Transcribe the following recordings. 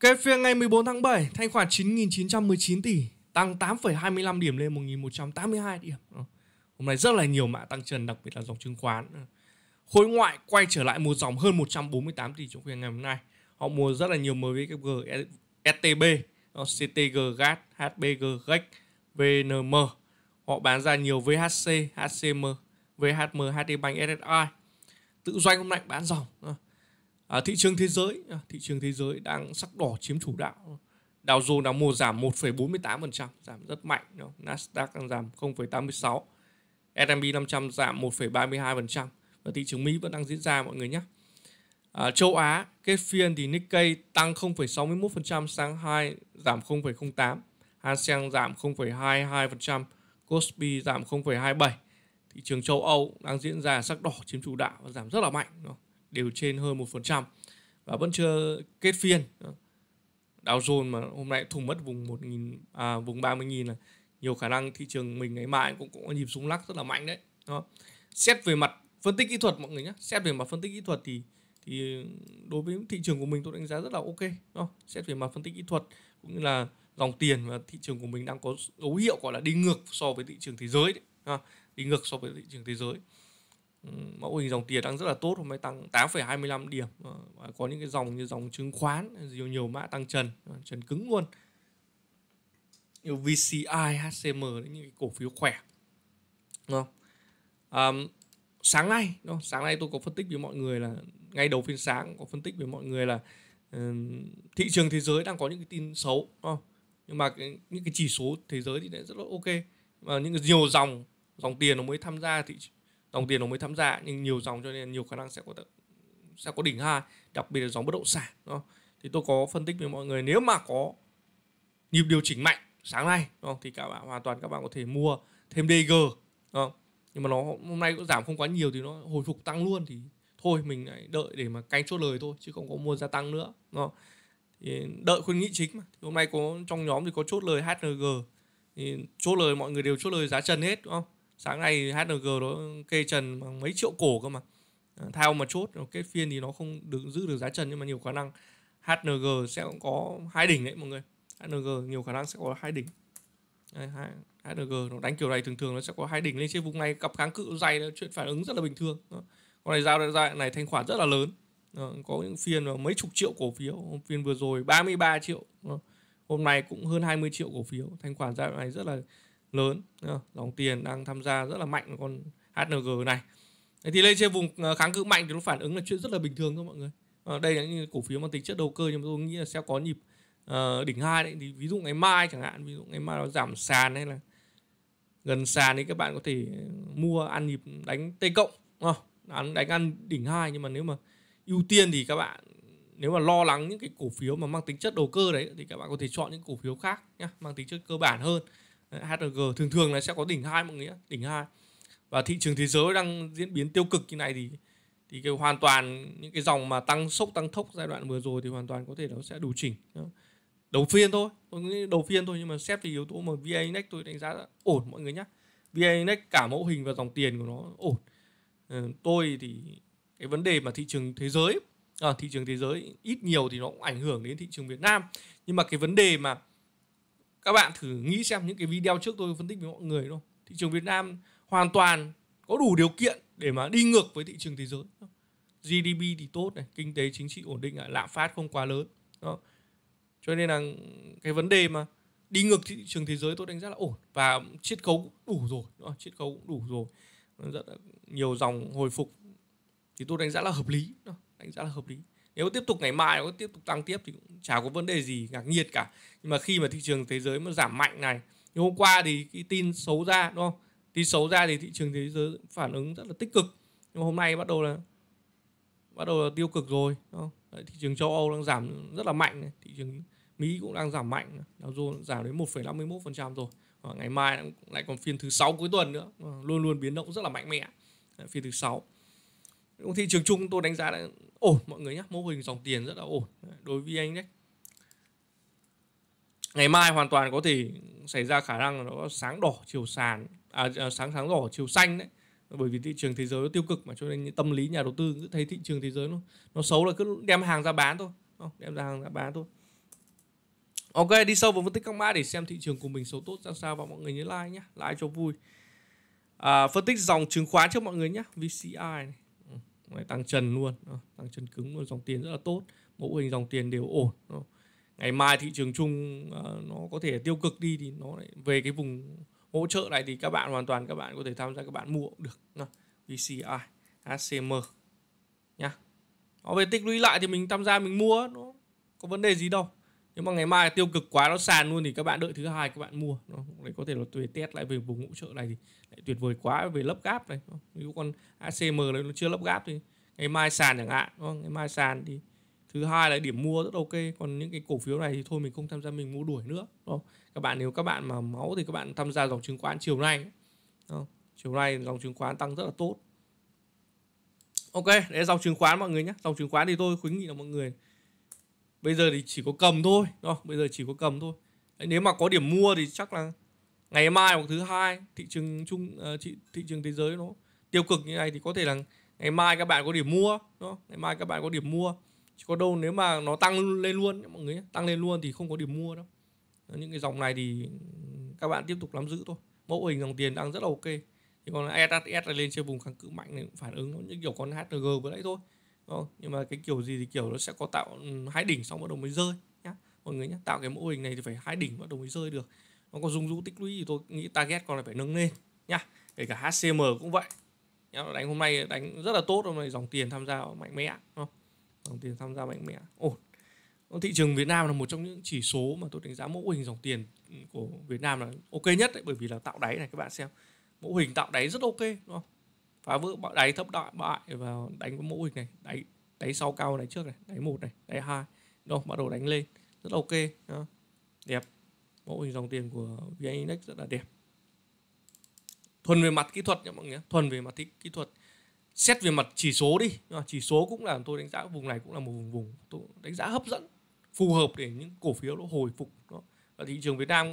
Kết phiên ngày 14 tháng 7, thanh khoản 9.919 tỷ, tăng 8,25 điểm lên 1.182 điểm. Ờ, hôm nay rất là nhiều mã tăng trần, đặc biệt là dòng chứng khoán. Ờ, khối ngoại quay trở lại một dòng hơn 148 tỷ trong phiên ngày hôm nay. Họ mua rất là nhiều MVKG, STB, ờ, CTG, GAT, HBG, GEC, VNM. Họ bán ra nhiều VHC, HCM, VHM, HD Bank, SSI. Tự doanh hôm nay bán dòng. À, thị trường thế giới, à, thị trường thế giới đang sắc đỏ chiếm chủ đạo. Dow Jones đang mua giảm 1,48%, giảm rất mạnh. Nasdaq đang giảm 0,86. S&P 500 giảm 1,32% và thị trường Mỹ vẫn đang diễn ra mọi người nhé. À, châu Á kết phiên thì Nikkei tăng 0,61%, sáng Shanghai giảm 0,08, Hang Seng giảm 0,22%, Kospi giảm 0,27. Thị trường châu Âu đang diễn ra sắc đỏ chiếm chủ đạo và giảm rất là mạnh. Đúng không? đều trên hơn 1% và vẫn chưa kết phiên. Dow Jones mà hôm nay thủng mất vùng 1.000 à, vùng 30.000 là nhiều khả năng thị trường mình ngày mai cũng cũng có nhịp xuống lắc rất là mạnh đấy. Đó. Xét về mặt phân tích kỹ thuật mọi người nhé, xét về mặt phân tích kỹ thuật thì thì đối với thị trường của mình tôi đánh giá rất là ok. Đó. Xét về mặt phân tích kỹ thuật cũng như là dòng tiền và thị trường của mình đang có dấu hiệu gọi là đi ngược so với thị trường thế giới đấy. Đó. Đi ngược so với thị trường thế giới mẫu hình dòng tiền đang rất là tốt hôm nay tăng 8,25 điểm ờ, và có những cái dòng như dòng chứng khoán nhiều nhiều mã tăng trần ờ, trần cứng luôn như VCI HCM những cái cổ phiếu khỏe đúng không à, sáng nay đúng không? sáng nay tôi có phân tích với mọi người là ngay đầu phiên sáng có phân tích với mọi người là uh, thị trường thế giới đang có những cái tin xấu đúng không? nhưng mà cái, những cái chỉ số thế giới thì lại rất là ok và những cái nhiều dòng dòng tiền nó mới tham gia thị trường dòng tiền nó mới tham gia nhưng nhiều dòng cho nên nhiều khả năng sẽ có sẽ có đỉnh hai đặc biệt là dòng bất động sản đúng không? thì tôi có phân tích với mọi người nếu mà có nhịp điều chỉnh mạnh sáng nay đúng không? thì các bạn hoàn toàn các bạn có thể mua thêm DG đúng không? nhưng mà nó hôm nay cũng giảm không quá nhiều thì nó hồi phục tăng luôn thì thôi mình lại đợi để mà canh chốt lời thôi chứ không có mua gia tăng nữa đúng không? Thì đợi khuyến nghị chính mà thì hôm nay có trong nhóm thì có chốt lời HNG thì chốt lời mọi người đều chốt lời giá trần hết đúng không sáng nay HNG đó kê trần bằng mấy triệu cổ cơ mà ờ, thao mà chốt kết phiên thì nó không được giữ được giá trần nhưng mà nhiều khả năng HNG sẽ có hai đỉnh đấy mọi người HNG nhiều khả năng sẽ có hai đỉnh HNG nó đánh kiểu này thường thường nó sẽ có hai đỉnh lên trên vùng này cặp kháng cự dày chuyện phản ứng rất là bình thường con này giao ra này thanh khoản rất là lớn ờ, có những phiên là mấy chục triệu cổ phiếu Hôm phiên vừa rồi 33 triệu ờ, hôm nay cũng hơn 20 triệu cổ phiếu thanh khoản giao này rất là lớn dòng tiền đang tham gia rất là mạnh con HNG này thì lên trên vùng à, kháng cự mạnh thì nó phản ứng là chuyện rất là bình thường thôi mọi người à, đây là những cổ phiếu mang tính chất đầu cơ nhưng mà tôi nghĩ là sẽ có nhịp à, đỉnh hai đấy thì ví dụ ngày mai chẳng hạn ví dụ ngày mai nó giảm sàn hay là gần sàn thì các bạn có thể mua ăn nhịp đánh tây cộng à, đánh, đánh ăn đỉnh hai nhưng mà nếu mà ưu tiên thì các bạn nếu mà lo lắng những cái cổ phiếu mà mang tính chất đầu cơ đấy thì các bạn có thể chọn những cổ phiếu khác nhé mang tính chất cơ bản hơn HRG thường thường là sẽ có đỉnh hai mọi người nhé, đỉnh hai và thị trường thế giới đang diễn biến tiêu cực như này thì thì cái hoàn toàn những cái dòng mà tăng sốc tăng thốc giai đoạn vừa rồi thì hoàn toàn có thể nó sẽ điều chỉnh đầu phiên thôi tôi nghĩ đầu phiên thôi nhưng mà xét về yếu tố mà VN Index tôi đánh giá ổn mọi người nhé VN Index cả mẫu hình và dòng tiền của nó ổn ờ, tôi thì cái vấn đề mà thị trường thế giới à, thị trường thế giới ít nhiều thì nó cũng ảnh hưởng đến thị trường Việt Nam nhưng mà cái vấn đề mà các bạn thử nghĩ xem những cái video trước tôi phân tích với mọi người đâu thị trường Việt Nam hoàn toàn có đủ điều kiện để mà đi ngược với thị trường thế giới GDP thì tốt này kinh tế chính trị ổn định này, lạm phát không quá lớn đó. cho nên là cái vấn đề mà đi ngược thị trường thế giới tôi đánh giá là ổn và chiết khấu cũng đủ rồi chiết khấu cũng đủ rồi rất là nhiều dòng hồi phục thì tôi đánh giá là hợp lý đó, đánh giá là hợp lý nếu tiếp tục ngày mai có tiếp tục tăng tiếp thì cũng chả có vấn đề gì ngạc nhiên cả nhưng mà khi mà thị trường thế giới mà giảm mạnh này như hôm qua thì cái tin xấu ra đúng không tin xấu ra thì thị trường thế giới phản ứng rất là tích cực nhưng mà hôm nay bắt đầu là bắt đầu là tiêu cực rồi đúng không? Đấy, thị trường châu Âu đang giảm rất là mạnh này. thị trường Mỹ cũng đang giảm mạnh Dow Jones giảm đến 1,51% rồi và ngày mai lại còn phiên thứ sáu cuối tuần nữa luôn luôn biến động rất là mạnh mẽ phiên thứ sáu thị trường chung tôi đánh giá là ổn mọi người nhé mô hình dòng tiền rất là ổn đối với anh đấy ngày mai hoàn toàn có thể xảy ra khả năng nó sáng đỏ chiều sàn à, à, sáng sáng đỏ chiều xanh đấy bởi vì thị trường thế giới nó tiêu cực mà cho nên tâm lý nhà đầu tư cứ thấy thị trường thế giới nó nó xấu là cứ đem hàng ra bán thôi đem ra hàng ra bán thôi ok đi sâu vào phân tích các mã để xem thị trường của mình xấu tốt ra sao và mọi người nhớ like nhé like cho vui à, phân tích dòng chứng khoán cho mọi người nhé vci này này tăng trần luôn tăng trần cứng luôn dòng tiền rất là tốt mẫu hình dòng tiền đều ổn ngày mai thị trường chung à, nó có thể tiêu cực đi thì nó lại về cái vùng hỗ trợ này thì các bạn hoàn toàn các bạn có thể tham gia các bạn mua cũng được đó. VCI HCM nhá nó về tích lũy lại thì mình tham gia mình mua nó có vấn đề gì đâu nếu mà ngày mai tiêu cực quá nó sàn luôn thì các bạn đợi thứ hai các bạn mua nó đấy có thể là tùy test lại về vùng hỗ trợ này thì lại tuyệt vời quá về lấp gáp này nếu con acm này nó chưa lấp gáp thì ngày mai sàn chẳng hạn ngày mai sàn thì thứ hai là điểm mua rất ok còn những cái cổ phiếu này thì thôi mình không tham gia mình mua đuổi nữa đúng không? các bạn nếu các bạn mà máu thì các bạn tham gia dòng chứng khoán chiều nay đúng không? chiều nay dòng chứng khoán tăng rất là tốt ok đấy dòng chứng khoán mọi người nhé dòng chứng khoán thì tôi khuyến nghị là mọi người bây giờ thì chỉ có cầm thôi đó bây giờ chỉ có cầm thôi Đấy, nếu mà có điểm mua thì chắc là ngày mai hoặc thứ hai thị trường chung ờ, thị, thị trường thế giới nó tiêu cực như này thì có thể là ngày mai các bạn có điểm mua đó ngày mai các bạn có điểm mua Chỉ có đâu nếu mà nó tăng lên luôn mọi người tăng lên luôn thì không có điểm mua đâu những cái dòng này thì các bạn tiếp tục nắm giữ thôi mẫu hình dòng tiền đang rất là ok thì còn SHS lên trên vùng kháng cự mạnh này cũng phản ứng nó như kiểu con HNG vừa nãy thôi không? Ờ, nhưng mà cái kiểu gì thì kiểu nó sẽ có tạo ừ, hai đỉnh xong bắt đầu mới rơi nhá mọi người nhé tạo cái mô hình này thì phải hai đỉnh bắt đầu mới rơi được nó có dung rũ tích lũy thì tôi nghĩ target còn là phải nâng lên nhá kể cả HCM cũng vậy nhá đánh hôm nay đánh rất là tốt hôm nay dòng tiền tham gia mạnh mẽ không dòng tiền tham gia mạnh mẽ ổn thị trường Việt Nam là một trong những chỉ số mà tôi đánh giá mẫu hình dòng tiền của Việt Nam là ok nhất đấy, bởi vì là tạo đáy này các bạn xem mẫu hình tạo đáy rất ok đúng không phá vỡ đáy thấp đại bại và đánh với mẫu hình này đáy đáy sau cao đáy trước này đáy một này đáy hai đâu bắt đầu đánh lên rất ok đó. đẹp mẫu hình dòng tiền của vn index rất là đẹp thuần về mặt kỹ thuật nhé mọi người thuần về mặt kỹ thuật xét về mặt chỉ số đi chỉ số cũng là tôi đánh giá vùng này cũng là một vùng vùng tôi đánh giá hấp dẫn phù hợp để những cổ phiếu nó hồi phục đó và thị trường Việt Nam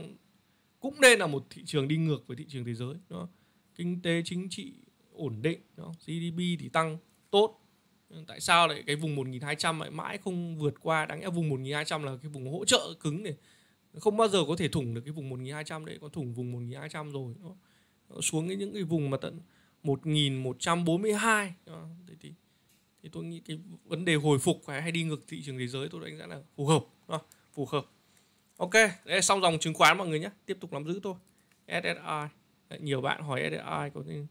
cũng nên là một thị trường đi ngược với thị trường thế giới đó kinh tế chính trị ổn định đó. GDP thì tăng tốt nhưng tại sao lại cái vùng 1200 lại mãi không vượt qua đáng lẽ vùng 1200 là cái vùng hỗ trợ cứng này không bao giờ có thể thủng được cái vùng 1200 đấy con thủng vùng 1200 rồi nó, nó xuống cái những cái vùng mà tận 1142 đó. Thế thì thì tôi nghĩ cái vấn đề hồi phục hay, hay đi ngược thị trường thế giới tôi đánh giá là phù hợp đó, phù hợp ok đấy xong dòng chứng khoán mọi người nhé tiếp tục nắm giữ thôi SSI nhiều bạn hỏi SSI có nên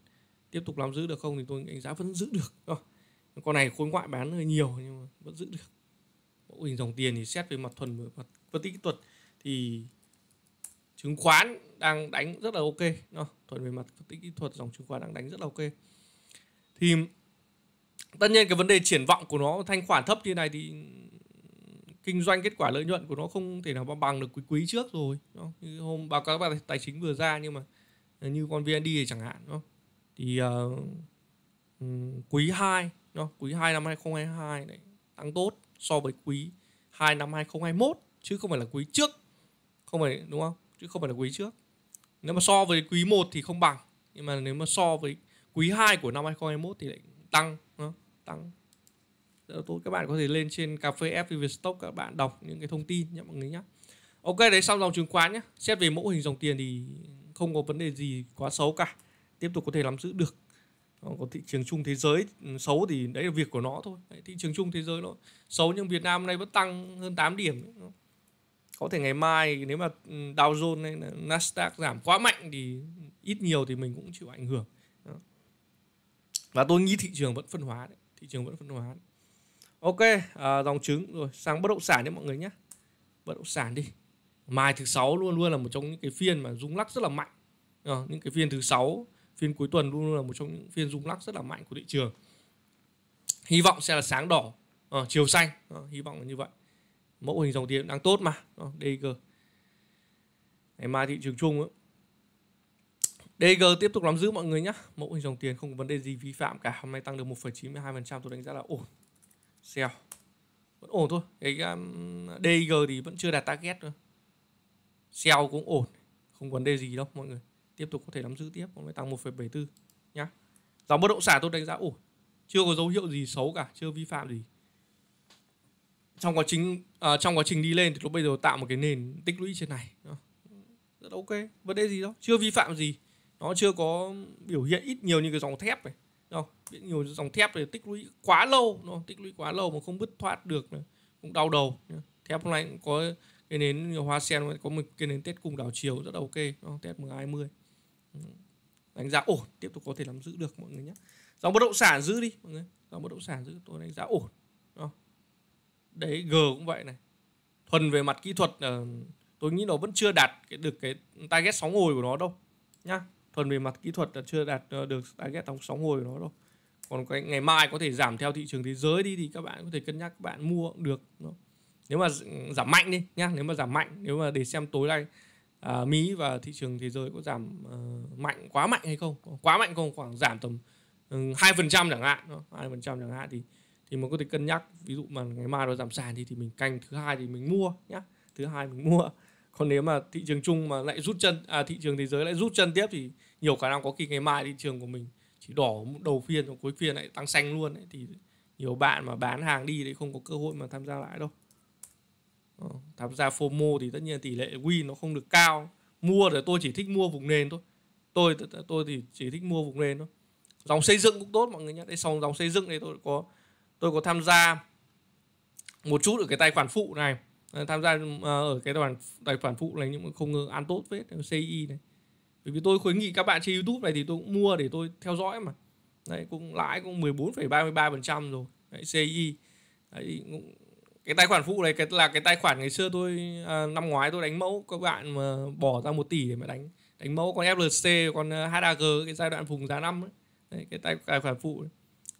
tiếp tục làm giữ được không thì tôi đánh giá vẫn giữ được con này khối ngoại bán hơi nhiều nhưng mà vẫn giữ được mẫu hình dòng tiền thì xét về mặt thuần mặt phân tích kỹ thuật thì chứng khoán đang đánh rất là ok thuần về mặt phân tích kỹ thuật dòng chứng khoán đang đánh rất là ok thì tất nhiên cái vấn đề triển vọng của nó thanh khoản thấp như này thì kinh doanh kết quả lợi nhuận của nó không thể nào bằng được quý quý trước rồi như hôm báo cáo các bạn tài chính vừa ra nhưng mà như con VND thì chẳng hạn đúng không thì uh, quý 2 đó, quý 2 năm 2022 này tăng tốt so với quý 2 năm 2021 chứ không phải là quý trước. Không phải đúng không? Chứ không phải là quý trước. Nếu mà so với quý 1 thì không bằng, nhưng mà nếu mà so với quý 2 của năm 2021 thì lại tăng đó, tăng rất tốt các bạn có thể lên trên cà phê FV Stock các bạn đọc những cái thông tin nhé mọi người nhé Ok đấy xong dòng chứng khoán nhé Xét về mẫu hình dòng tiền thì không có vấn đề gì quá xấu cả tiếp tục có thể nắm giữ được có thị trường chung thế giới ừ, xấu thì đấy là việc của nó thôi thị trường chung thế giới nó xấu nhưng Việt Nam nay vẫn tăng hơn 8 điểm có thể ngày mai nếu mà ừ, Dow Jones hay Nasdaq giảm quá mạnh thì ít nhiều thì mình cũng chịu ảnh hưởng và tôi nghĩ thị trường vẫn phân hóa đấy. thị trường vẫn phân hóa đấy. ok à, dòng chứng rồi sang bất động sản đấy mọi người nhé bất động sản đi mai thứ sáu luôn luôn là một trong những cái phiên mà rung lắc rất là mạnh à, những cái phiên thứ sáu phiên cuối tuần luôn là một trong những phiên rung lắc rất là mạnh của thị trường hy vọng sẽ là sáng đỏ à, chiều xanh à, hy vọng là như vậy mẫu hình dòng tiền đang tốt mà à, ờ, DG ngày mai thị trường chung ấy. DG tiếp tục nắm giữ mọi người nhé mẫu hình dòng tiền không có vấn đề gì vi phạm cả hôm nay tăng được 1,92% tôi đánh giá là ổn sell vẫn ổn thôi cái um, DG thì vẫn chưa đạt target nữa sell cũng ổn không vấn đề gì đâu mọi người tiếp tục có thể nắm giữ tiếp còn mới tăng 1,74 nhá dòng bất động sản tôi đánh giá ổn chưa có dấu hiệu gì xấu cả chưa vi phạm gì trong quá trình uh, trong quá trình đi lên thì lúc bây giờ tạo một cái nền tích lũy trên này rất ok vấn đề gì đó chưa vi phạm gì nó chưa có biểu hiện ít nhiều như cái dòng thép này không nhiều dòng thép thì tích lũy quá lâu nó tích lũy quá lâu mà không bứt thoát được này. cũng đau đầu thép hôm nay cũng có cái nến hoa sen có một cái nến tết cùng đảo chiều rất ok nó tết hai mươi đánh giá ổn tiếp tục có thể nắm giữ được mọi người nhé dòng bất động sản giữ đi mọi người dòng bất động sản giữ tôi đánh giá ổn đấy g cũng vậy này thuần về mặt kỹ thuật ờ, tôi nghĩ nó vẫn chưa đạt được cái target sóng hồi của nó đâu nhá thuần về mặt kỹ thuật là chưa đạt ờ, được target sóng hồi của nó đâu còn cái ngày mai có thể giảm theo thị trường thế giới đi thì các bạn có thể cân nhắc các bạn mua cũng được nếu mà ừ, giảm mạnh đi nhá nếu mà giảm mạnh nếu mà để xem tối nay à, Mỹ và thị trường thế giới có giảm uh, mạnh quá mạnh hay không quá mạnh không khoảng giảm tầm ừ, hai phần trăm chẳng hạn hai phần trăm chẳng hạn thì thì mình có thể cân nhắc ví dụ mà ngày mai nó giảm sàn thì thì mình canh thứ hai thì mình mua nhá thứ hai mình mua còn nếu mà thị trường chung mà lại rút chân à, thị trường thế giới lại rút chân tiếp thì nhiều khả năng có khi ngày mai thị trường của mình chỉ đỏ đầu phiên rồi cuối phiên lại tăng xanh luôn ấy, thì nhiều bạn mà bán hàng đi thì không có cơ hội mà tham gia lại đâu Ờ, tham gia FOMO thì tất nhiên tỷ lệ win nó không được cao mua thì tôi chỉ thích mua vùng nền thôi tôi tôi thì chỉ thích mua vùng nền thôi dòng xây dựng cũng tốt mọi người nhé đây xong dòng xây dựng này tôi có tôi có tham gia một chút ở cái tài khoản phụ này ờ, tham gia ờ, ở cái tài khoản tài khoản phụ này nhưng mà không ăn tốt vết CI này bởi vì tôi khuyến nghị các bạn trên YouTube này thì tôi cũng mua để tôi theo dõi mà đấy cũng lãi cũng 14,33% rồi đấy, CI đấy, cũng cái tài khoản phụ này cái là cái tài khoản ngày xưa tôi à, năm ngoái tôi đánh mẫu các bạn mà bỏ ra một tỷ để mà đánh đánh mẫu con FLC con à, HAG cái giai đoạn vùng giá năm ấy. Đấy, cái tài, tài khoản phụ ấy.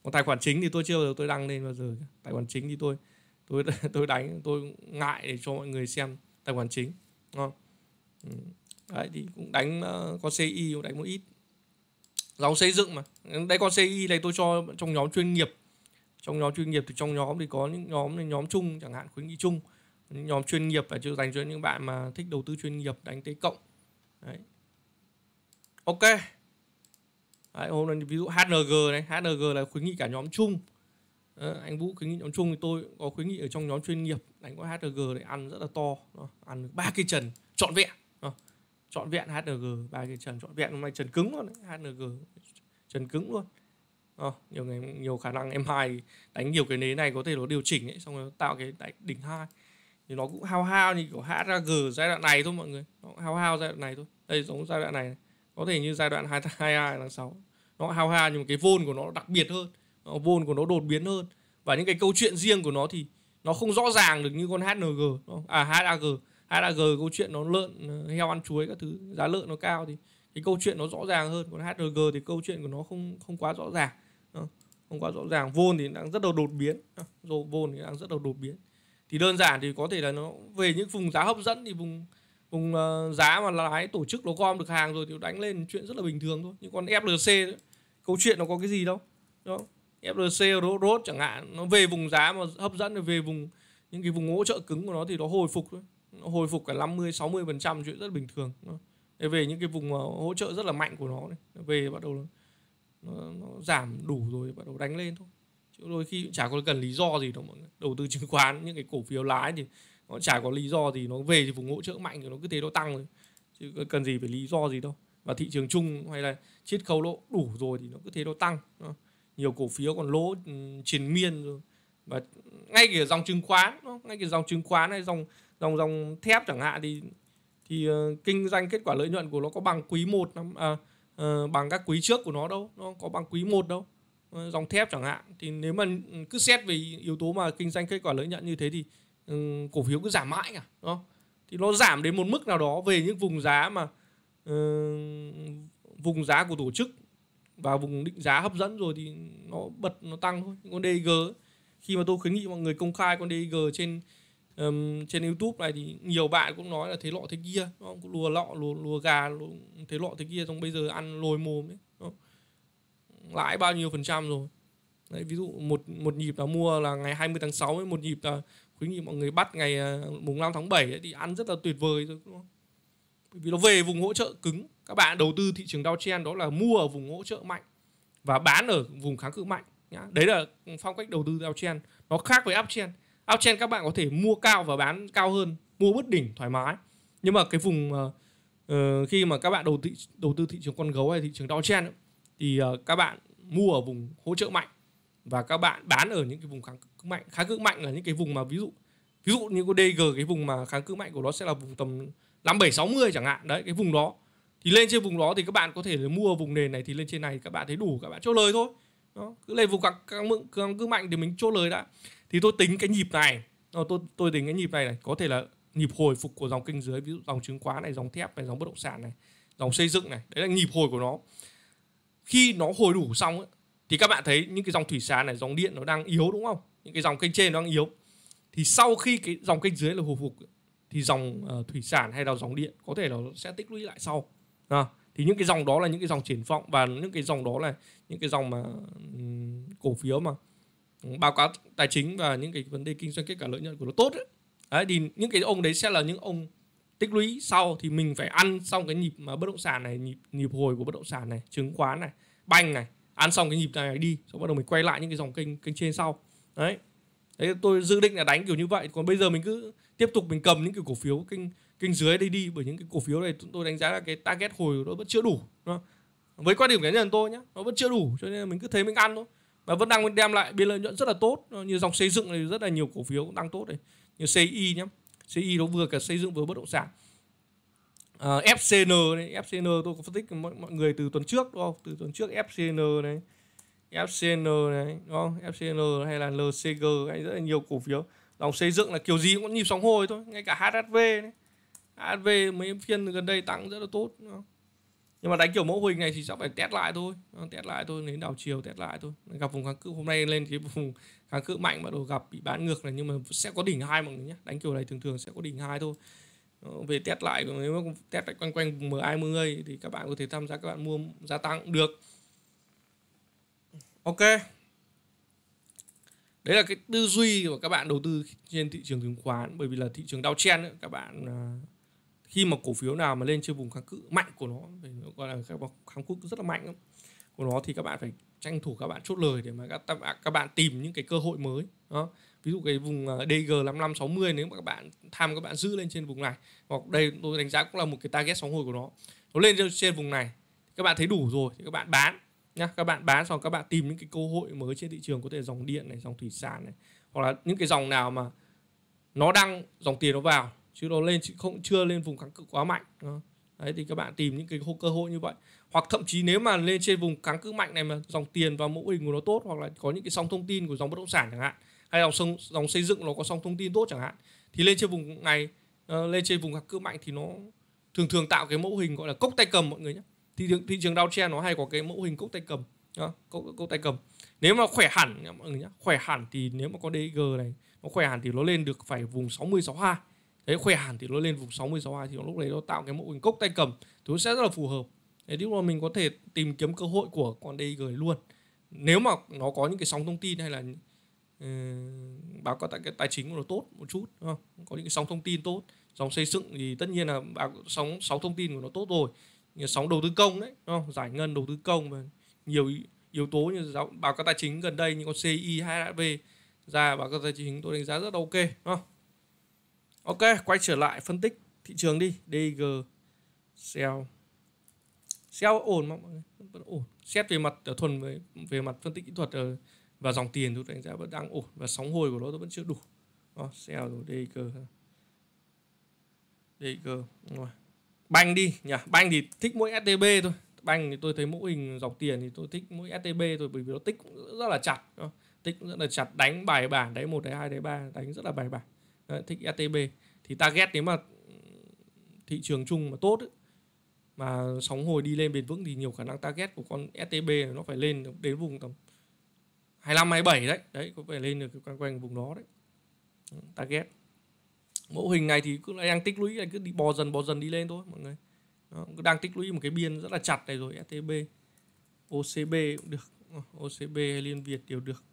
còn tài khoản chính thì tôi chưa bao giờ tôi đăng lên bao giờ tài khoản chính thì tôi tôi tôi đánh tôi ngại để cho mọi người xem tài khoản chính ngon ừ. đấy thì cũng đánh uh, con CI cũng đánh một ít dòng xây dựng mà đây con CI này tôi cho trong nhóm chuyên nghiệp trong nhóm chuyên nghiệp thì trong nhóm thì có những nhóm nhóm chung chẳng hạn khuyến nghị chung những nhóm chuyên nghiệp là dành cho những bạn mà thích đầu tư chuyên nghiệp đánh tế cộng đấy ok đấy, hôm nay ví dụ hng này hng là khuyến nghị cả nhóm chung đấy, anh vũ khuyến nghị nhóm chung thì tôi có khuyến nghị ở trong nhóm chuyên nghiệp đánh có hng để ăn rất là to Đó, ăn ba cây trần trọn vẹn Đó, trọn vẹn hng ba cây trần trọn vẹn hôm nay trần cứng luôn đấy. hng trần cứng luôn à, nhiều người, nhiều khả năng em hai đánh nhiều cái nế này có thể nó điều chỉnh ấy, xong rồi tạo cái đánh đỉnh hai thì nó cũng hao hao như kiểu g giai đoạn này thôi mọi người nó hao hao giai đoạn này thôi đây giống giai đoạn này, này. có thể như giai đoạn hai hai hai tháng sáu nó hao hao nhưng mà cái vôn của nó đặc biệt hơn nó vôn của nó đột biến hơn và những cái câu chuyện riêng của nó thì nó không rõ ràng được như con HNG à HAG HAG câu chuyện nó lợn heo ăn chuối các thứ giá lợn nó cao thì cái câu chuyện nó rõ ràng hơn còn HRG thì câu chuyện của nó không không quá rõ ràng không quá rõ ràng vôn thì đang rất là đột biến rồi vôn thì đang rất là đột biến thì đơn giản thì có thể là nó về những vùng giá hấp dẫn thì vùng vùng ờ, giá mà lái tổ chức nó gom được hàng rồi thì đánh lên chuyện rất là bình thường thôi nhưng còn flc câu chuyện nó có cái gì đâu đúng đó flc rốt chẳng hạn nó về vùng giá mà hấp dẫn thì về vùng những cái vùng hỗ trợ cứng của nó thì nó hồi phục thôi nó hồi phục cả 50 60 phần trăm chuyện rất là bình thường về những cái vùng ờ, hỗ trợ rất là mạnh của nó về bắt đầu nó, nó giảm đủ rồi bắt đầu đánh lên thôi chứ đôi khi cũng chả có cần lý do gì đâu mọi người đầu tư chứng khoán những cái cổ phiếu lái thì nó chả có lý do gì nó về thì vùng hỗ trợ mạnh rồi nó cứ thế nó tăng rồi chứ cần gì phải lý do gì đâu và thị trường chung hay là chiết khấu lỗ đủ rồi thì nó cứ thế nó tăng nhiều cổ phiếu còn lỗ ừ, triền miên rồi và ngay cả dòng chứng khoán ngay cả dòng chứng khoán hay dòng dòng dòng thép chẳng hạn thì thì uh, kinh doanh kết quả lợi nhuận của nó có bằng quý 1 năm à, uh, bằng các quý trước của nó đâu nó có bằng quý 1 đâu uh, dòng thép chẳng hạn thì nếu mà ừ, cứ xét về yếu tố mà kinh doanh kết quả lợi nhuận như thế thì um, cổ phiếu cứ giảm mãi cả đúng không? thì nó giảm đến một mức nào đó về những vùng giá mà uh, vùng giá của tổ chức và vùng định giá hấp dẫn rồi thì nó bật nó tăng thôi con DG khi mà tôi khuyến nghị mọi người công khai con DG trên um, trên youtube này thì nhiều bạn cũng nói là thế lọ thế kia nó cũng lùa lọ lùa, lùa gà lùa, thế lọ thế kia xong bây giờ ăn lồi mồm ấy nó lãi bao nhiêu phần trăm rồi Đấy, ví dụ một một nhịp là mua là ngày 20 tháng 6 ấy, một nhịp là khuyến nghị mọi người bắt ngày à, mùng 5 tháng 7 ấy, thì ăn rất là tuyệt vời rồi đúng không? Bởi vì nó về vùng hỗ trợ cứng. Các bạn đầu tư thị trường Dow chen đó là mua ở vùng hỗ trợ mạnh và bán ở vùng kháng cự mạnh nhá. Đấy là phong cách đầu tư Dow chen Nó khác với uptrend. Outchen các bạn có thể mua cao và bán cao hơn, mua bất đỉnh thoải mái. Nhưng mà cái vùng uh, khi mà các bạn đầu tư đầu tư thị trường con gấu hay thị trường Outchen thì uh, các bạn mua ở vùng hỗ trợ mạnh và các bạn bán ở những cái vùng kháng cự mạnh, kháng cự mạnh là những cái vùng mà ví dụ ví dụ như có DG cái vùng mà kháng cự mạnh của nó sẽ là vùng tầm 5760 chẳng hạn. Đấy cái vùng đó thì lên trên vùng đó thì các bạn có thể mua vùng nền này thì lên trên này các bạn thấy đủ các bạn chốt lời thôi đó, cứ lên vùng kháng cự mạnh thì mình chốt lời đã thì tôi tính cái nhịp này ờ, tôi tôi tính cái nhịp này này có thể là nhịp hồi phục của dòng kênh dưới ví dụ dòng chứng khoán này dòng thép này dòng bất động sản này dòng xây dựng này đấy là nhịp hồi của nó khi nó hồi đủ xong ấy, thì các bạn thấy những cái dòng thủy sản này dòng điện nó đang yếu đúng không những cái dòng kênh trên nó đang yếu thì sau khi cái dòng kênh dưới là hồi phục thì dòng uh, thủy sản hay là dòng điện có thể nó sẽ tích lũy lại sau à, thì những cái dòng đó là những cái dòng triển vọng và những cái dòng đó là những cái dòng mà um, cổ phiếu mà Ừ, báo cáo tài chính và những cái vấn đề kinh doanh kết quả lợi nhuận của nó tốt ấy. đấy thì những cái ông đấy sẽ là những ông tích lũy sau thì mình phải ăn xong cái nhịp mà bất động sản này nhịp, nhịp hồi của bất động sản này chứng khoán này banh này ăn xong cái nhịp này đi xong bắt đầu mình quay lại những cái dòng kênh kênh trên sau đấy đấy tôi dự định là đánh kiểu như vậy còn bây giờ mình cứ tiếp tục mình cầm những cái cổ phiếu kênh kênh dưới đây đi bởi những cái cổ phiếu này tôi đánh giá là cái target hồi nó vẫn chưa đủ với quan điểm cá nhân tôi nhé nó vẫn chưa đủ cho nên là mình cứ thấy mình ăn thôi và vẫn đang đem lại biên lợi nhuận rất là tốt như dòng xây dựng này rất là nhiều cổ phiếu cũng đang tốt đấy như CI nhé CI nó vừa cả xây dựng vừa bất động sản à, FCN đấy FCN tôi có phân tích mọi, mọi người từ tuần trước đúng không từ tuần trước FCN đấy FCN đấy đúng không FCN hay là LCG hay rất là nhiều cổ phiếu dòng xây dựng là kiểu gì cũng nhịp sóng hồi thôi ngay cả HHV đấy. HHV mấy phiên gần đây tăng rất là tốt đúng không? nhưng mà đánh kiểu mẫu hình này thì chắc phải test lại thôi ờ, test lại thôi đến đảo chiều test lại thôi gặp vùng kháng cự hôm nay lên cái vùng kháng cự mạnh mà đồ gặp bị bán ngược này nhưng mà sẽ có đỉnh hai mọi người nhé đánh kiểu này thường thường sẽ có đỉnh hai thôi ờ, về test lại nếu mà test lại quanh quanh m mươi thì các bạn có thể tham gia các bạn mua gia tăng cũng được ok đấy là cái tư duy của các bạn đầu tư trên thị trường chứng khoán bởi vì là thị trường đau downtrend các bạn à, khi mà cổ phiếu nào mà lên trên vùng kháng cự mạnh của nó thì nó gọi là kháng cự rất là mạnh lắm. của nó thì các bạn phải tranh thủ các bạn chốt lời để mà các các bạn tìm những cái cơ hội mới đó ví dụ cái vùng à, DG 5560 nếu mà các bạn tham các bạn giữ lên trên vùng này hoặc đây tôi đánh giá cũng là một cái target sóng hồi của nó nó lên trên vùng này các bạn thấy đủ rồi thì các bạn bán nhá các bạn bán xong các bạn tìm những cái cơ hội mới trên thị trường có thể dòng điện này dòng thủy sản này hoặc là những cái dòng nào mà nó đang dòng tiền nó vào chứ nó lên không chưa lên vùng kháng cự quá mạnh đấy thì các bạn tìm những cái cơ hội như vậy hoặc thậm chí nếu mà lên trên vùng kháng cự mạnh này mà dòng tiền và mẫu hình của nó tốt hoặc là có những cái sóng thông tin của dòng bất động sản chẳng hạn hay dòng sông dòng xây dựng nó có sóng thông tin tốt chẳng hạn thì lên trên vùng này ờ, lên trên vùng kháng cự mạnh thì nó thường thường tạo cái mẫu hình gọi là cốc tay cầm mọi người nhé thị trường thị trường downtrend nó hay có cái mẫu hình cốc tay cầm cốc, cốc tay cầm nếu mà khỏe hẳn mọi người nhé khỏe hẳn thì nếu mà có DG này nó khỏe hẳn thì nó lên được phải vùng 60 62 đấy khỏe hẳn thì nó lên vùng 60 62 thì lúc đấy nó tạo cái mẫu hình cốc tay cầm thì nó sẽ rất là phù hợp đấy lúc mà mình có thể tìm kiếm cơ hội của con gửi luôn nếu mà nó có những cái sóng thông tin hay là uh, báo cáo tại cái tài chính của nó tốt một chút không? có những cái sóng thông tin tốt sóng xây dựng thì tất nhiên là báo sóng sóng thông tin của nó tốt rồi như sóng đầu tư công đấy không? giải ngân đầu tư công và nhiều yếu tố như báo cáo tài chính gần đây như con CI hay HV ra báo cáo tài chính tôi đánh giá rất ok không? Ok, quay trở lại phân tích thị trường đi. DG sell sell ổn mọi người vẫn ổn. Xét về mặt ờ, thuần về, về mặt phân tích kỹ thuật ờ, và dòng tiền tôi đánh giá vẫn đang ổn và sóng hồi của nó vẫn chưa đủ. Đó, sell rồi DG DG Banh đi nhỉ. Banh thì thích mỗi STB thôi. Banh thì tôi thấy mẫu hình dọc tiền thì tôi thích mỗi STB thôi bởi vì nó tích cũng rất là chặt. Đó. Tích cũng rất là chặt đánh bài bản, đấy một, đấy hai, đấy ba, đánh rất là bài bản. Ờ, thích STB thì target nếu mà thị trường chung mà tốt ấy, mà sóng hồi đi lên bền vững thì nhiều khả năng target của con STB nó phải lên đến vùng tầm 25 27 đấy, đấy có phải lên được quanh quanh vùng đó đấy. Target. Mẫu hình này thì cứ đang tích lũy cứ đi bò dần bò dần đi lên thôi mọi người. Đó, cứ đang tích lũy một cái biên rất là chặt này rồi STB. OCB cũng được, ờ, OCB hay Liên Việt đều được.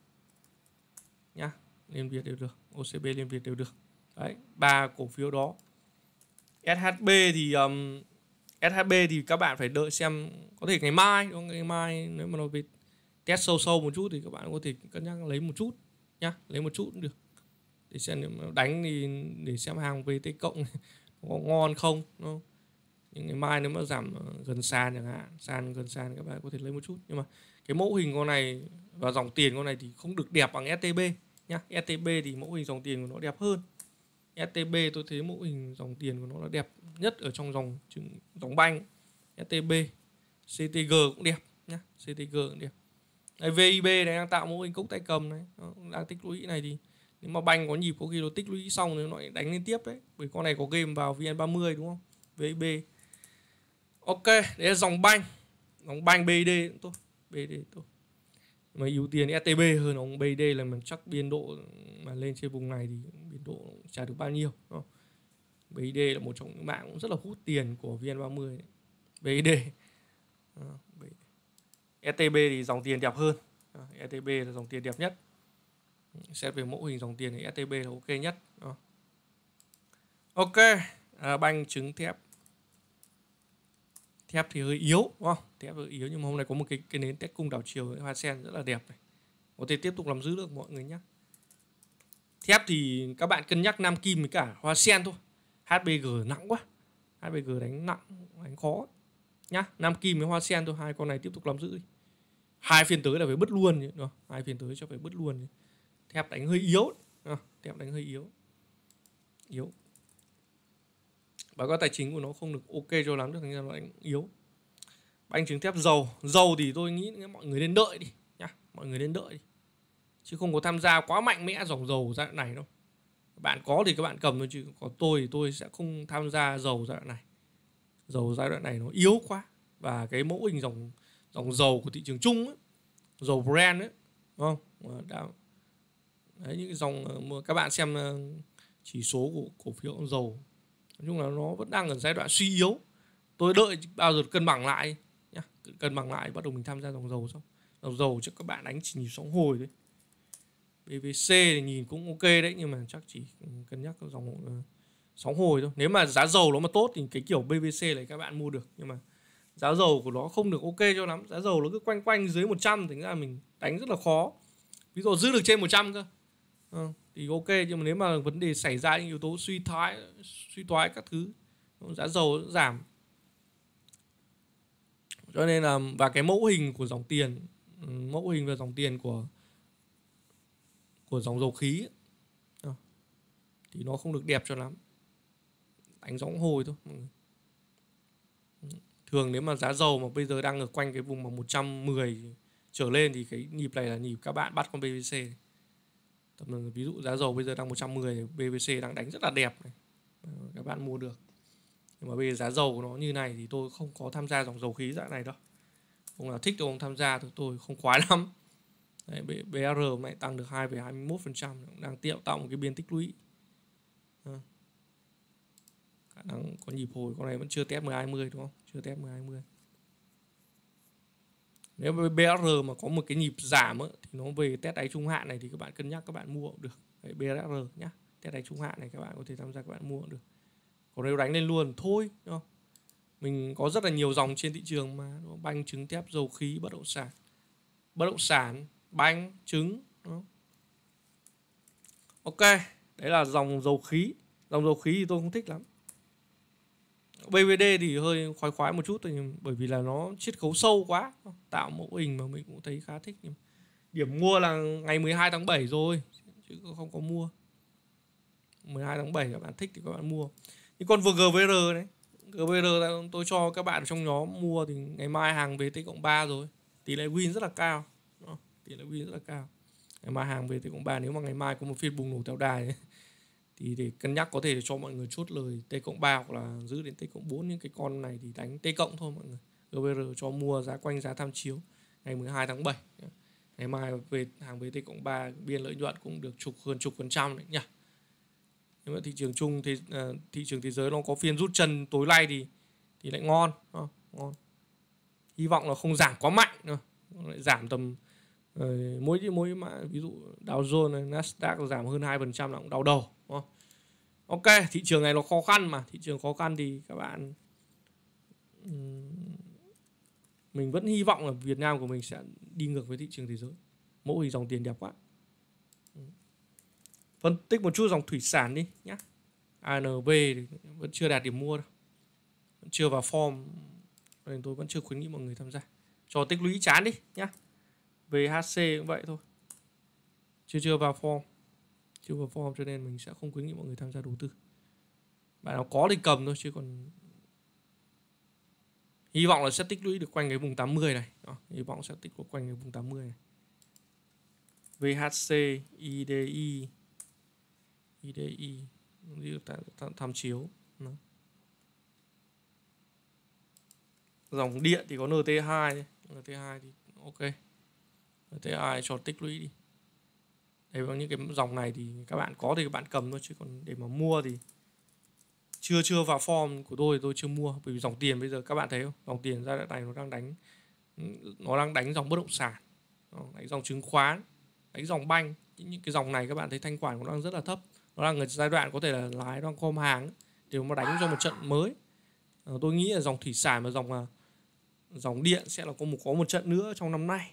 Nhá, Liên Việt đều được, OCB Liên Việt đều được đấy ba cổ phiếu đó SHB thì um, SHB thì các bạn phải đợi xem có thể ngày mai đúng không? ngày mai nếu mà nó bị test sâu sâu một chút thì các bạn có thể cân nhắc lấy một chút nhá lấy một chút cũng được để xem đánh thì để xem hàng VT cộng có ngon không đúng không? nhưng ngày mai nếu mà giảm ờ, gần sàn chẳng hạn sàn gần sàn các bạn có thể lấy một chút nhưng mà cái mẫu hình con này và dòng tiền con này thì không được đẹp bằng STB nhá STB thì mẫu hình dòng tiền của nó đẹp hơn STB e tôi thấy mô hình dòng tiền của nó là đẹp nhất ở trong dòng chứng dòng banh STB e CTG cũng đẹp nhá CTG cũng đẹp đây, VIB này đang tạo mô hình cốc tay cầm này nó đang tích lũy này thì nếu mà banh có nhịp có khi nó tích lũy xong thì nó lại đánh lên tiếp đấy bởi con này có game vào VN30 đúng không VIB ok đấy là dòng banh dòng banh BD tôi BD tôi mà ưu tiên STB hơn ông BD là mình chắc biên độ mà lên trên vùng này thì biên độ trả được bao nhiêu đúng BD là một trong những mạng rất là hút tiền của VN30 đấy. BD STB thì dòng tiền đẹp hơn STB là dòng tiền đẹp nhất xét về mẫu hình dòng tiền thì STB là ok nhất ok à, banh trứng thép thép thì hơi yếu đúng không thép hơi yếu nhưng mà hôm nay có một cái cái nến test cung đảo chiều hoa sen rất là đẹp này có thể tiếp tục làm giữ được mọi người nhé thép thì các bạn cân nhắc nam kim với cả hoa sen thôi hbg nặng quá hbg đánh nặng đánh khó nhá nam kim với hoa sen thôi hai con này tiếp tục làm giữ đi. hai phiên tới là phải bứt luôn đúng không? hai phiên tới cho phải bứt luôn thép đánh hơi yếu thép đánh hơi yếu yếu báo cáo tài chính của nó không được ok cho lắm thành ra nó đánh yếu banh chứng thép dầu dầu thì tôi nghĩ mọi người nên đợi đi nhá mọi người nên đợi đi chứ không có tham gia quá mạnh mẽ dòng dầu giai đoạn này đâu bạn có thì các bạn cầm thôi chứ có tôi thì tôi sẽ không tham gia dầu giai đoạn này dầu giai đoạn này nó yếu quá và cái mẫu hình dòng dòng dầu của thị trường chung ấy, dầu brand ấy đúng không đã, đấy những cái dòng ờ, các bạn xem ờ, chỉ số của cổ phiếu dầu nói chung là nó vẫn đang ở giai đoạn suy yếu tôi đợi bao giờ cân bằng lại nhá cân bằng lại bắt đầu mình tham gia dòng dầu xong dòng dầu cho các bạn đánh chỉ nhìn sóng hồi đấy BVC thì nhìn cũng ok đấy nhưng mà chắc chỉ cân nhắc dòng ờ, sóng hồi thôi nếu mà giá dầu nó mà tốt thì cái kiểu BVC này các bạn mua được nhưng mà giá dầu của nó không được ok cho lắm giá dầu nó cứ quanh quanh dưới 100 thì ra mình đánh rất là khó ví dụ giữ được trên 100 cơ ừ thì ok nhưng mà nếu mà vấn đề xảy ra những yếu tố suy thoái suy thoái các thứ giá dầu giảm cho nên là và cái mẫu hình của dòng tiền ừ, mẫu hình về dòng tiền của của dòng dầu khí thì nó không được đẹp cho lắm đánh sóng hồi thôi thường nếu mà giá dầu mà bây giờ đang ở quanh cái vùng mà 110 trở lên thì cái nhịp này là nhịp các bạn bắt con PVC tầm ví dụ giá dầu bây giờ đang 110 BVC đang đánh rất là đẹp này ờ, các bạn mua được nhưng mà bây giờ giá dầu nó như này thì tôi không có tham gia dòng dầu khí dạng này đâu ông nào thích thì ông tham gia thì tôi không khoái lắm Đấy, BR mẹ tăng được 2,21% đang tiệu tạo một cái biên tích lũy à. khả năng có nhịp hồi con này vẫn chưa test 1020 đúng không chưa test 1020 nếu mà BR mà có một cái nhịp giảm ấy, thì nó về test đáy trung hạn này thì các bạn cân nhắc các bạn mua cũng được Đấy, BR nhá test đáy trung hạn này các bạn có thể tham gia các bạn mua cũng được còn nếu đánh lên luôn thôi đúng không? mình có rất là nhiều dòng trên thị trường mà banh trứng thép dầu khí bất động sản bất động sản banh trứng đúng không? ok đấy là dòng dầu khí dòng dầu khí thì tôi không thích lắm BVD thì hơi khoái khoái một chút thôi nhưng bởi vì là nó chiết khấu sâu quá tạo mẫu hình mà mình cũng thấy khá thích nhưng điểm mua là ngày 12 tháng 7 rồi chứ không có mua 12 tháng 7 các bạn thích thì các bạn mua nhưng con vừa GVR đấy GVR tôi cho các bạn trong nhóm mua thì ngày mai hàng về tới cộng 3 rồi tỷ lệ win rất là cao tỷ lệ win rất là cao ngày mai hàng về tới cộng 3 nếu mà ngày mai có một phiên bùng nổ theo đài thì để cân nhắc có thể cho mọi người chốt lời T cộng 3 hoặc là giữ đến T cộng 4 những cái con này thì đánh T cộng thôi mọi người GBR cho mua giá quanh giá tham chiếu ngày 12 tháng 7 ngày mai về hàng về T cộng 3 biên lợi nhuận cũng được chục hơn chục phần trăm đấy nhỉ nhưng mà thị trường chung thì à, thị trường thế giới nó có phiên rút chân tối nay thì thì lại ngon à, ngon hy vọng là không giảm quá mạnh nữa lại giảm tầm uh, mỗi mỗi mà ví dụ Dow Jones này Nasdaq giảm hơn 2% là cũng đau đầu ok thị trường này nó khó khăn mà thị trường khó khăn thì các bạn mình vẫn hy vọng là Việt Nam của mình sẽ đi ngược với thị trường thế giới mẫu hình dòng tiền đẹp quá phân tích một chút dòng thủy sản đi nhé ANB vẫn chưa đạt điểm mua đâu vẫn chưa vào form nên tôi vẫn chưa khuyến nghị mọi người tham gia cho tích lũy chán đi nhá VHC cũng vậy thôi chưa chưa vào form chưa vào form cho nên mình sẽ không khuyến nghị mọi người tham gia đầu tư bạn nào có thì cầm thôi chứ còn hy vọng là sẽ tích lũy được quanh cái vùng 80 này Đó, hy vọng sẽ tích lũy quanh cái vùng 80 này VHC IDI IDI tham chiếu Đó. dòng điện thì có NT2 NT2 thì ok NT2 cho tích lũy đi với vâng, những cái dòng này thì các bạn có thì các bạn cầm thôi chứ còn để mà mua thì chưa chưa vào form của tôi tôi chưa mua bởi vì dòng tiền bây giờ các bạn thấy không dòng tiền giai đoạn này nó đang đánh nó đang đánh dòng bất động sản đánh dòng chứng khoán đánh dòng banh những cái dòng này các bạn thấy thanh khoản nó đang rất là thấp nó đang ở giai đoạn có thể là lái đang com hàng thì mà đánh cho một trận mới ờ, tôi nghĩ là dòng thủy sản và dòng à, dòng điện sẽ là có một có một trận nữa trong năm nay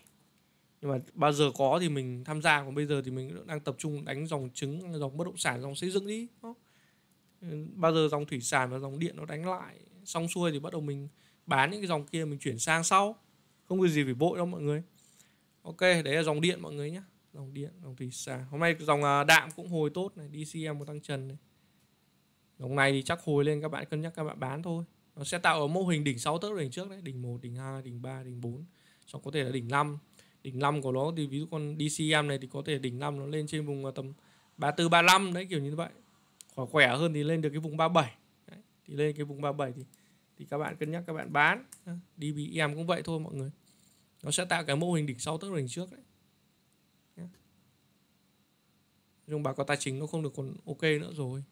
nhưng mà bao giờ có thì mình tham gia còn bây giờ thì mình đang tập trung đánh dòng trứng dòng bất động sản dòng xây dựng đi ừ, bao giờ dòng thủy sản và dòng điện nó đánh lại xong xuôi thì bắt đầu mình bán những cái dòng kia mình chuyển sang sau không có gì phải vội đâu mọi người ok đấy là dòng điện mọi người nhé dòng điện dòng thủy sản hôm nay dòng à, đạm cũng hồi tốt này DCM một tăng trần này dòng này thì chắc hồi lên các bạn cân nhắc các bạn bán thôi nó sẽ tạo ở mô hình đỉnh 6 tấc đỉnh trước đấy đỉnh 1, đỉnh 2, đỉnh 3, đỉnh 4 xong có thể là đỉnh 5 đỉnh năm của nó thì ví dụ con DCM này thì có thể đỉnh năm nó lên trên vùng à, tầm 34 35 đấy kiểu như vậy. Khỏe khỏe hơn thì lên được cái vùng 37. Đấy, thì lên cái vùng 37 thì thì các bạn cân nhắc các bạn bán. DBM e cũng vậy thôi mọi người. Nó sẽ tạo cái mô hình đỉnh sau tức đỉnh trước đấy. Nhưng báo cáo tài chính nó không được còn ok nữa rồi.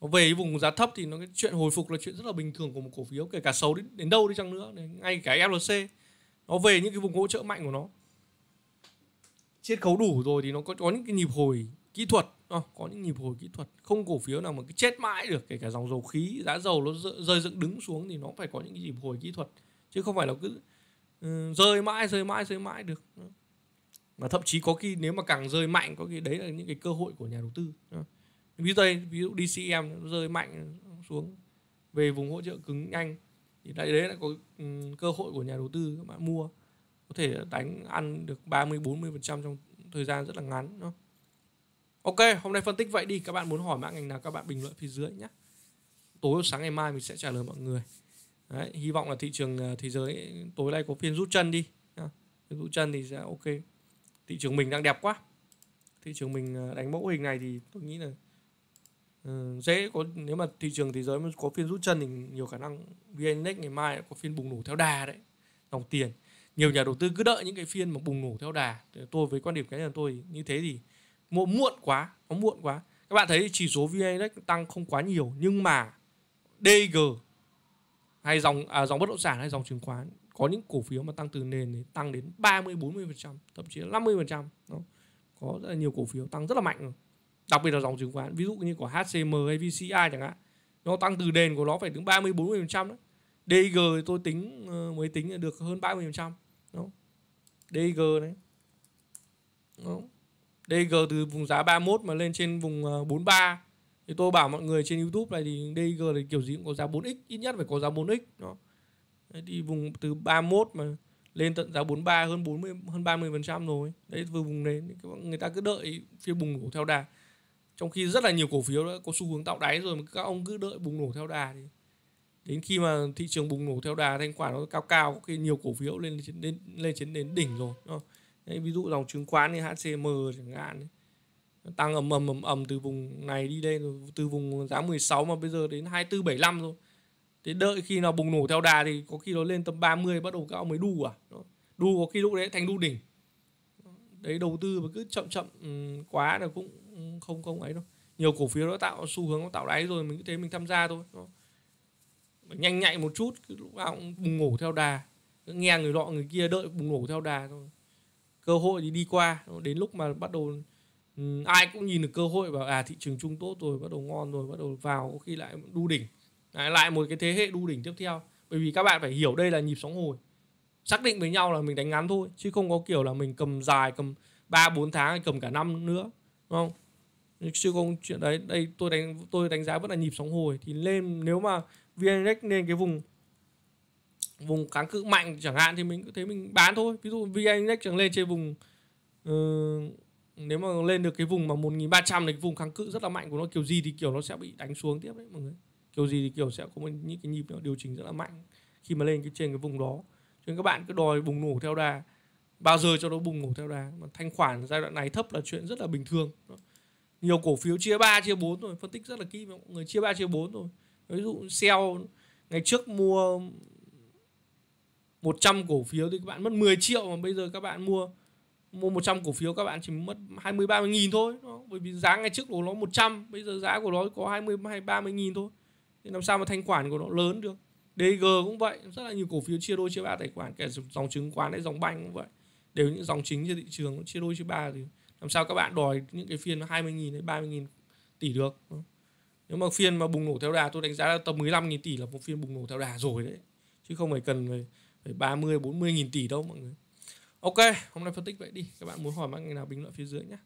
Nó về vùng giá thấp thì nó cái chuyện hồi phục là chuyện rất là bình thường của một cổ phiếu kể cả xấu đến, đến đâu đi chăng nữa, ngay cả FLC nó về những cái vùng hỗ trợ mạnh của nó chiết khấu đủ rồi thì nó có có những cái nhịp hồi kỹ thuật à, có những nhịp hồi kỹ thuật không cổ phiếu nào mà cứ chết mãi được kể cả dòng dầu khí giá dầu nó rơi dựng đứng xuống thì nó phải có những cái nhịp hồi kỹ thuật chứ không phải là cứ uh, rơi mãi rơi mãi rơi mãi được mà thậm chí có khi nếu mà càng rơi mạnh có khi đấy là những cái cơ hội của nhà đầu tư à. ví dụ đây ví dụ DCM nó rơi mạnh xuống về vùng hỗ trợ cứng nhanh thì đấy đấy là có um, cơ hội của nhà đầu tư các bạn mua có thể đánh ăn được 30 40% trong thời gian rất là ngắn đó. Ok, hôm nay phân tích vậy đi, các bạn muốn hỏi mã ngành nào các bạn bình luận phía dưới nhé. Tối sáng ngày mai mình sẽ trả lời mọi người. Đấy, hy vọng là thị trường à, thế giới tối nay có phiên rút chân đi. rút chân thì sẽ ok. Thị trường mình đang đẹp quá. Thị trường mình à, đánh mẫu hình này thì tôi nghĩ là Ừ, dễ có nếu mà thị trường thế giới mà có phiên rút chân thì nhiều khả năng VN Index ngày mai có phiên bùng nổ theo đà đấy dòng tiền nhiều nhà đầu tư cứ đợi những cái phiên mà bùng nổ theo đà tôi với quan điểm cá nhân tôi như thế thì mua muộn quá nó muộn quá các bạn thấy chỉ số vn index tăng không quá nhiều nhưng mà dg hay dòng à, dòng bất động sản hay dòng chứng khoán có những cổ phiếu mà tăng từ nền thì tăng đến 30 40 phần trăm thậm chí là 50 phần trăm có rất là nhiều cổ phiếu tăng rất là mạnh rồi đặc biệt là dòng chứng khoán ví dụ như của HCM hay VCI chẳng hạn nó tăng từ nền của nó phải đến 30 40 phần trăm DG tôi tính ờ, mới tính được hơn 30 phần trăm Đúng. DG đấy. Đúng. DG từ vùng giá 31 mà lên trên vùng 43 ờ, thì tôi bảo mọi người trên YouTube này thì DG thì kiểu gì cũng có giá 4x ít nhất phải có giá 4x đó. Đấy, thì vùng từ 31 mà lên tận giá 43 hơn 40 hơn 30 phần trăm rồi đấy vừa vùng đấy người ta cứ đợi phía bùng nổ theo đà trong khi rất là nhiều cổ phiếu đã có xu hướng tạo đáy rồi mà các ông cứ đợi bùng nổ theo đà thì đến khi mà thị trường bùng nổ theo đà thanh khoản nó cao cao có khi nhiều cổ phiếu lên lên lên, lên trên đến đỉnh rồi đúng không? Đấy, ví dụ dòng chứng khoán như HCM chẳng hạn tăng ầm ầm ầm ầm từ vùng này đi đây từ vùng giá 16 mà bây giờ đến 2475 rồi thế đợi khi nào bùng nổ theo đà thì có khi nó lên tầm 30 bắt đầu cao mới đu à đu có khi lúc đấy thành đu đỉnh đấy đầu tư mà cứ chậm chậm ừ, quá là cũng không không ấy đâu nhiều cổ phiếu nó tạo xu hướng nó tạo đáy rồi mình cứ thế mình tham gia thôi đúng không? nhanh nhạy một chút cứ lúc nào cũng bùng nổ theo đà cứ nghe người lọ người kia đợi bùng nổ theo đà thôi cơ hội thì đi qua đến lúc mà bắt đầu ai cũng nhìn được cơ hội và à thị trường trung tốt rồi bắt đầu ngon rồi bắt đầu vào có khi lại đu đỉnh lại một cái thế hệ đu đỉnh tiếp theo bởi vì các bạn phải hiểu đây là nhịp sóng hồi xác định với nhau là mình đánh ngắn thôi chứ không có kiểu là mình cầm dài cầm 3 4 tháng hay cầm cả năm nữa đúng không chứ không chuyện đấy đây tôi đánh tôi đánh giá vẫn là nhịp sóng hồi thì lên nếu mà vn index lên cái vùng vùng kháng cự mạnh chẳng hạn thì mình cứ thế mình bán thôi ví dụ vn index chẳng lên trên vùng uh, nếu mà lên được cái vùng mà 1300 là cái vùng kháng cự rất là mạnh của nó kiểu gì thì kiểu nó sẽ bị đánh xuống tiếp đấy mọi người kiểu gì thì kiểu sẽ có một những cái nhịp nó điều chỉnh rất là mạnh khi mà lên cái trên cái vùng đó cho nên các bạn cứ đòi bùng nổ theo đà bao giờ cho nó bùng nổ theo đà mà thanh khoản giai đoạn này thấp là chuyện rất là bình thường nhiều cổ phiếu chia 3, chia 4 rồi phân tích rất là kỹ mọi người chia 3, chia 4 rồi ví dụ sell ngày trước mua 100 cổ phiếu thì các bạn mất 10 triệu mà bây giờ các bạn mua mua 100 cổ phiếu các bạn chỉ mất 20 30 nghìn thôi bởi vì giá ngày trước của nó 100 bây giờ giá của nó có 20 hay 30 nghìn thôi thì làm sao mà thanh khoản của nó lớn được DG cũng vậy rất là nhiều cổ phiếu chia đôi chia ba tài khoản kể dòng chứng khoán hay dòng banh cũng vậy đều những dòng chính trên thị trường chia đôi chia ba thì làm sao các bạn đòi những cái phiên 20 nghìn hay 30 nghìn tỷ được nếu mà phiên mà bùng nổ theo đà tôi đánh giá là tầm 15.000 tỷ là một phiên bùng nổ theo đà rồi đấy chứ không phải cần phải, phải 30 40.000 tỷ đâu mọi người ok hôm nay phân tích vậy đi các bạn muốn hỏi mã ngành nào bình luận phía dưới nhé